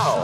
now.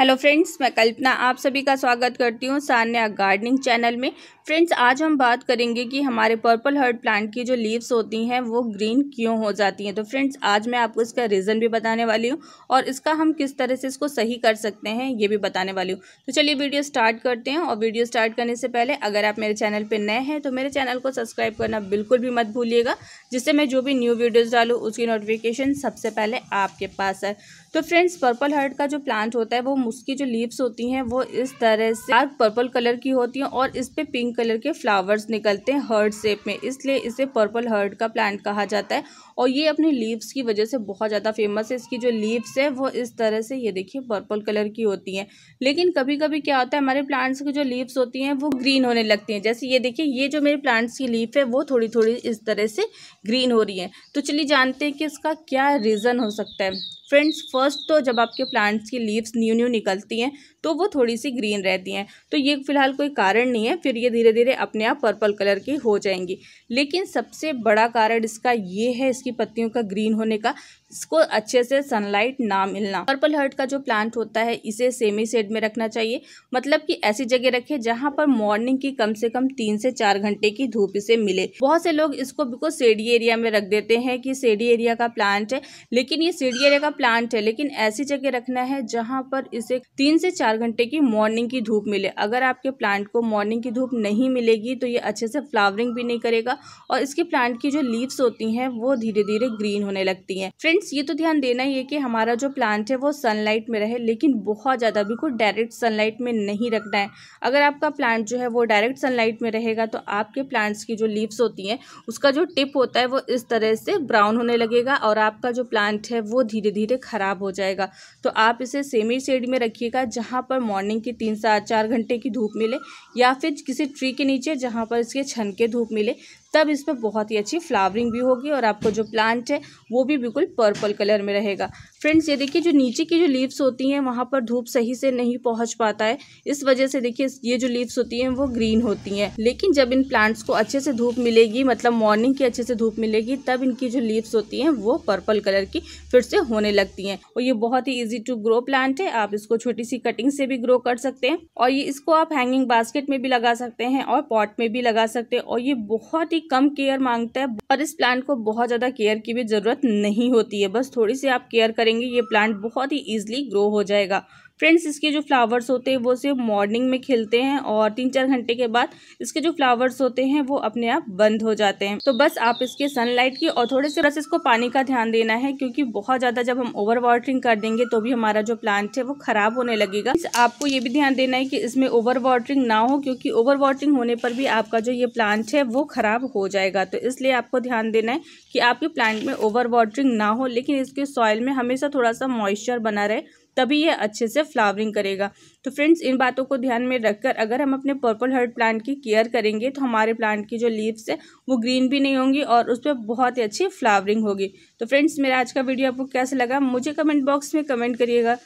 Hello friends मैं कल्पना आप सभी का स्वागत करती हूँ सान्या गार्डनिंग चैनल में फ्रेंड्स आज हम बात करेंगे कि हमारे पर्पल हर्ट प्लांट की जो लीव्स होती हैं वो ग्रीन क्यों हो जाती हैं तो फ्रेंड्स आज मैं आपको इसका रीज़न भी बताने वाली हूँ और इसका हम किस तरह से इसको सही कर सकते हैं ये भी बताने वाली हूँ तो चलिए वीडियो स्टार्ट करते हैं और वीडियो स्टार्ट करने से पहले अगर आप मेरे चैनल पर नए हैं तो मेरे चैनल को सब्सक्राइब करना बिल्कुल भी मत भूलिएगा जिससे मैं जो भी न्यू वीडियोज़ डालूँ उसकी नोटिफिकेशन सबसे पहले आपके पास है तो फ्रेंड्स पर्पल हर्ट का जो प्लांट होता है वो उसकी जो लीव्स होती हैं वो इस तरह से डार्क पर्पल कलर की होती हैं और इस पर पिंक पिंक कलर के फ्लावर्स निकलते हैं हर्ड शेप में इसलिए इसे पर्पल हर्ड का प्लांट कहा जाता है और ये अपने लीव्स की वजह से बहुत ज़्यादा फेमस है इसकी जो लीव्स है वो इस तरह से ये देखिए पर्पल कलर की होती हैं लेकिन कभी कभी क्या होता है हमारे प्लांट्स की जो लीव्स होती हैं वो ग्रीन होने लगती हैं जैसे ये देखिए ये जो मेरे प्लांट्स की लीफ है वो थोड़ी थोड़ी इस तरह से ग्रीन हो रही है तो चलिए जानते हैं कि इसका क्या रीज़न हो सकता है फ्रेंड्स फर्स्ट तो जब आपके प्लांट्स की लीव्स न्यू न्यू निकलती हैं तो वो थोड़ी सी ग्रीन रहती हैं तो ये फ़िलहाल कोई कारण नहीं है फिर ये धीरे धीरे अपने आप पर्पल कलर की हो जाएंगी लेकिन सबसे बड़ा कारण इसका ये है इसकी पत्तियों का ग्रीन होने का इसको अच्छे से सनलाइट ना मिलना पर्पल हर्ट का जो प्लांट होता है इसे सेमी सेड में रखना चाहिए मतलब कि ऐसी जगह रखें जहाँ पर मॉर्निंग की कम से कम तीन से चार घंटे की धूप इसे मिले बहुत से लोग इसको बिल्कुल सेडी एरिया में रख देते हैं कि सेडी एरिया का प्लांट है लेकिन ये सेडी एरिया का प्लांट है लेकिन ऐसी जगह रखना है जहाँ पर इसे तीन से चार चार घंटे की मॉर्निंग की धूप मिले अगर आपके प्लांट को मॉर्निंग की धूप नहीं मिलेगी तो ये अच्छे से फ्लावरिंग भी नहीं करेगा और इसके प्लांट की जो लीव्स होती हैं वो धीरे धीरे ग्रीन होने लगती हैं फ्रेंड्स ये तो ध्यान देना ही है कि हमारा जो प्लांट है वो सनलाइट में रहे लेकिन बहुत ज़्यादा बिल्कुल डायरेक्ट सनलाइट में नहीं रखना है अगर आपका प्लांट जो है वो डायरेक्ट सनलाइट में रहेगा तो आपके प्लांट्स की जो लीव्स होती हैं उसका जो टिप होता है वो इस तरह से ब्राउन होने लगेगा और आपका जो प्लांट है वो धीरे धीरे ख़राब हो जाएगा तो आप इसे सेमी शेड में रखिएगा जहाँ जहाँ पर मॉर्निंग की तीन से चार घंटे की धूप मिले या फिर किसी ट्री के नीचे जहाँ पर इसके छन के धूप मिले तब इस पर बहुत ही अच्छी फ्लावरिंग भी होगी और आपको जो प्लांट है वो भी बिल्कुल पर्पल कलर में रहेगा फ्रेंड्स ये देखिए जो नीचे की जो लीव्स होती हैं वहाँ पर धूप सही से नहीं पहुँच पाता है इस वजह से देखिए ये जो लीव्स होती हैं वो ग्रीन होती हैं लेकिन जब इन प्लांट्स को अच्छे से धूप मिलेगी मतलब मॉर्निंग की अच्छे से धूप मिलेगी तब इनकी जो लीव्स होती हैं वो पर्पल कलर की फिर से होने लगती हैं और ये बहुत ही ईजी टू ग्रो प्लांट है आप इसको छोटी सी कटिंग से भी ग्रो कर सकते हैं और ये इसको आप हैंगिंग बास्केट में भी लगा सकते हैं और पॉट में भी लगा सकते हैं और ये बहुत ही कम केयर मांगता है और इस प्लांट को बहुत ज़्यादा केयर की भी ज़रूरत नहीं होती है बस थोड़ी सी आप केयर करेंगे ये प्लांट बहुत ही ईजिली ग्रो हो जाएगा फ्रेंड्स इसके जो फ्लावर्स होते हैं वो सिर्फ मॉर्निंग में खिलते हैं और तीन चार घंटे के बाद इसके जो फ्लावर्स होते हैं वो अपने आप बंद हो जाते हैं तो बस आप इसके सनलाइट की और थोड़े से बस इसको पानी का ध्यान देना है क्योंकि बहुत ज़्यादा जब हम ओवर वाटरिंग कर देंगे तो भी हमारा जो प्लांट है वो ख़राब होने लगेगा आपको ये भी ध्यान देना है कि इसमें ओवर वाटरिंग ना हो क्योंकि ओवर वाटरिंग होने पर भी आपका जो ये प्लांट है वो ख़राब हो जाएगा तो इसलिए आपको ध्यान देना है कि आपके प्लांट में ओवर वाटरिंग ना हो लेकिन इसके सॉइल में हमेशा थोड़ा सा मॉइस्चर बना रहे तभी यह अच्छे से फ्लावरिंग करेगा तो फ्रेंड्स इन बातों को ध्यान में रखकर अगर हम अपने पर्पल हर्ट प्लांट की केयर करेंगे तो हमारे प्लांट की जो लीव्स है वो ग्रीन भी नहीं होंगी और उस पर बहुत ही अच्छी फ्लावरिंग होगी तो फ्रेंड्स मेरा आज का वीडियो आपको कैसा लगा मुझे कमेंट बॉक्स में कमेंट करिएगा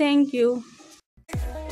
थैंक यू